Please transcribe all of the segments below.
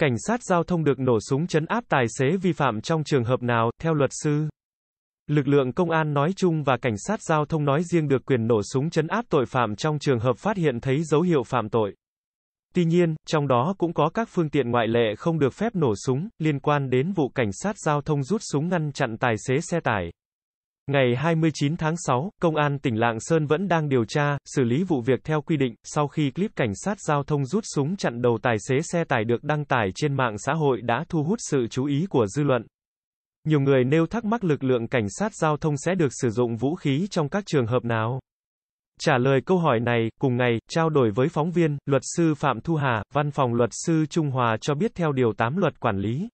Cảnh sát giao thông được nổ súng chấn áp tài xế vi phạm trong trường hợp nào, theo luật sư? Lực lượng công an nói chung và cảnh sát giao thông nói riêng được quyền nổ súng chấn áp tội phạm trong trường hợp phát hiện thấy dấu hiệu phạm tội. Tuy nhiên, trong đó cũng có các phương tiện ngoại lệ không được phép nổ súng, liên quan đến vụ cảnh sát giao thông rút súng ngăn chặn tài xế xe tải. Ngày 29 tháng 6, Công an tỉnh Lạng Sơn vẫn đang điều tra, xử lý vụ việc theo quy định, sau khi clip cảnh sát giao thông rút súng chặn đầu tài xế xe tải được đăng tải trên mạng xã hội đã thu hút sự chú ý của dư luận. Nhiều người nêu thắc mắc lực lượng cảnh sát giao thông sẽ được sử dụng vũ khí trong các trường hợp nào. Trả lời câu hỏi này, cùng ngày, trao đổi với phóng viên, luật sư Phạm Thu Hà, văn phòng luật sư Trung Hòa cho biết theo Điều 8 luật quản lý,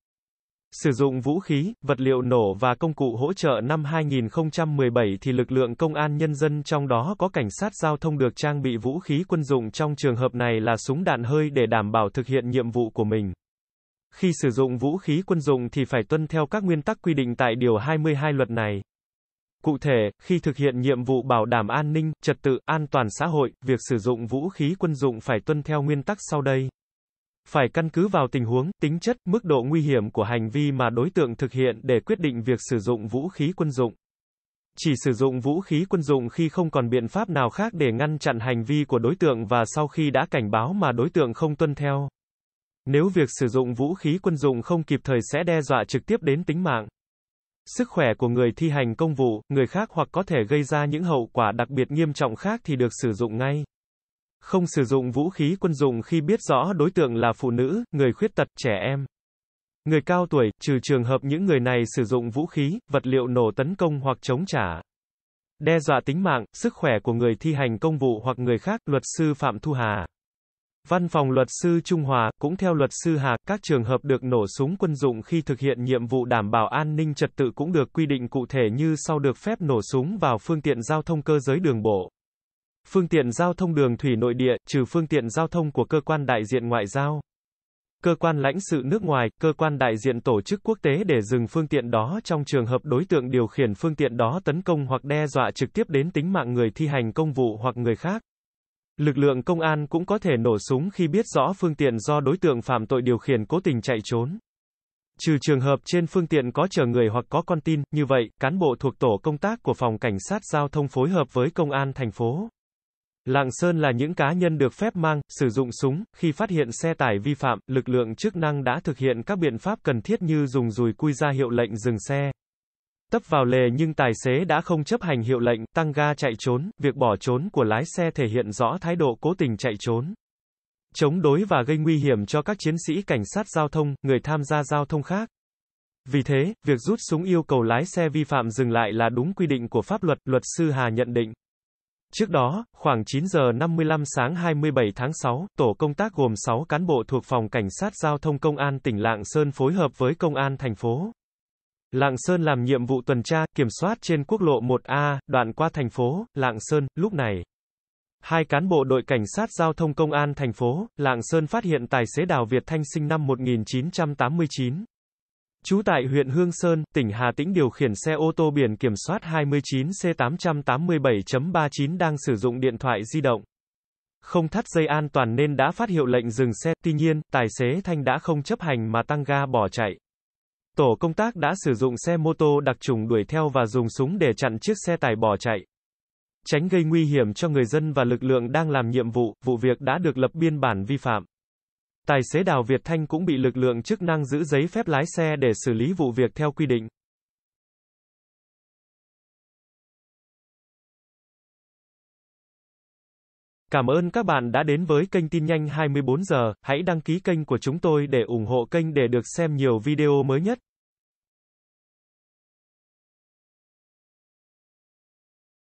Sử dụng vũ khí, vật liệu nổ và công cụ hỗ trợ năm 2017 thì lực lượng công an nhân dân trong đó có cảnh sát giao thông được trang bị vũ khí quân dụng trong trường hợp này là súng đạn hơi để đảm bảo thực hiện nhiệm vụ của mình. Khi sử dụng vũ khí quân dụng thì phải tuân theo các nguyên tắc quy định tại Điều 22 luật này. Cụ thể, khi thực hiện nhiệm vụ bảo đảm an ninh, trật tự, an toàn xã hội, việc sử dụng vũ khí quân dụng phải tuân theo nguyên tắc sau đây phải căn cứ vào tình huống, tính chất, mức độ nguy hiểm của hành vi mà đối tượng thực hiện để quyết định việc sử dụng vũ khí quân dụng. Chỉ sử dụng vũ khí quân dụng khi không còn biện pháp nào khác để ngăn chặn hành vi của đối tượng và sau khi đã cảnh báo mà đối tượng không tuân theo. Nếu việc sử dụng vũ khí quân dụng không kịp thời sẽ đe dọa trực tiếp đến tính mạng, sức khỏe của người thi hành công vụ, người khác hoặc có thể gây ra những hậu quả đặc biệt nghiêm trọng khác thì được sử dụng ngay. Không sử dụng vũ khí quân dụng khi biết rõ đối tượng là phụ nữ, người khuyết tật, trẻ em. Người cao tuổi, trừ trường hợp những người này sử dụng vũ khí, vật liệu nổ tấn công hoặc chống trả. Đe dọa tính mạng, sức khỏe của người thi hành công vụ hoặc người khác, luật sư Phạm Thu Hà. Văn phòng luật sư Trung Hòa, cũng theo luật sư Hà, các trường hợp được nổ súng quân dụng khi thực hiện nhiệm vụ đảm bảo an ninh trật tự cũng được quy định cụ thể như sau được phép nổ súng vào phương tiện giao thông cơ giới đường bộ. Phương tiện giao thông đường thủy nội địa, trừ phương tiện giao thông của cơ quan đại diện ngoại giao. Cơ quan lãnh sự nước ngoài, cơ quan đại diện tổ chức quốc tế để dừng phương tiện đó trong trường hợp đối tượng điều khiển phương tiện đó tấn công hoặc đe dọa trực tiếp đến tính mạng người thi hành công vụ hoặc người khác. Lực lượng công an cũng có thể nổ súng khi biết rõ phương tiện do đối tượng phạm tội điều khiển cố tình chạy trốn. Trừ trường hợp trên phương tiện có chở người hoặc có con tin, như vậy, cán bộ thuộc tổ công tác của phòng cảnh sát giao thông phối hợp với công an thành phố Lạng Sơn là những cá nhân được phép mang, sử dụng súng, khi phát hiện xe tải vi phạm, lực lượng chức năng đã thực hiện các biện pháp cần thiết như dùng dùi cui ra hiệu lệnh dừng xe. Tấp vào lề nhưng tài xế đã không chấp hành hiệu lệnh, tăng ga chạy trốn, việc bỏ trốn của lái xe thể hiện rõ thái độ cố tình chạy trốn. Chống đối và gây nguy hiểm cho các chiến sĩ cảnh sát giao thông, người tham gia giao thông khác. Vì thế, việc rút súng yêu cầu lái xe vi phạm dừng lại là đúng quy định của pháp luật, luật sư Hà nhận định. Trước đó, khoảng 9 giờ 55 sáng 27 tháng 6, tổ công tác gồm 6 cán bộ thuộc phòng cảnh sát giao thông công an tỉnh Lạng Sơn phối hợp với công an thành phố Lạng Sơn làm nhiệm vụ tuần tra, kiểm soát trên quốc lộ 1A, đoạn qua thành phố Lạng Sơn, lúc này Hai cán bộ đội cảnh sát giao thông công an thành phố Lạng Sơn phát hiện tài xế Đào Việt Thanh sinh năm 1989, Trú tại huyện Hương Sơn, tỉnh Hà Tĩnh điều khiển xe ô tô biển kiểm soát 29C887.39 đang sử dụng điện thoại di động. Không thắt dây an toàn nên đã phát hiệu lệnh dừng xe, tuy nhiên, tài xế Thanh đã không chấp hành mà tăng ga bỏ chạy. Tổ công tác đã sử dụng xe mô tô đặc trùng đuổi theo và dùng súng để chặn chiếc xe tải bỏ chạy. Tránh gây nguy hiểm cho người dân và lực lượng đang làm nhiệm vụ, vụ việc đã được lập biên bản vi phạm. Tài xế Đào Việt Thanh cũng bị lực lượng chức năng giữ giấy phép lái xe để xử lý vụ việc theo quy định. Cảm ơn các bạn đã đến với kênh tin nhanh 24 giờ, hãy đăng ký kênh của chúng tôi để ủng hộ kênh để được xem nhiều video mới nhất.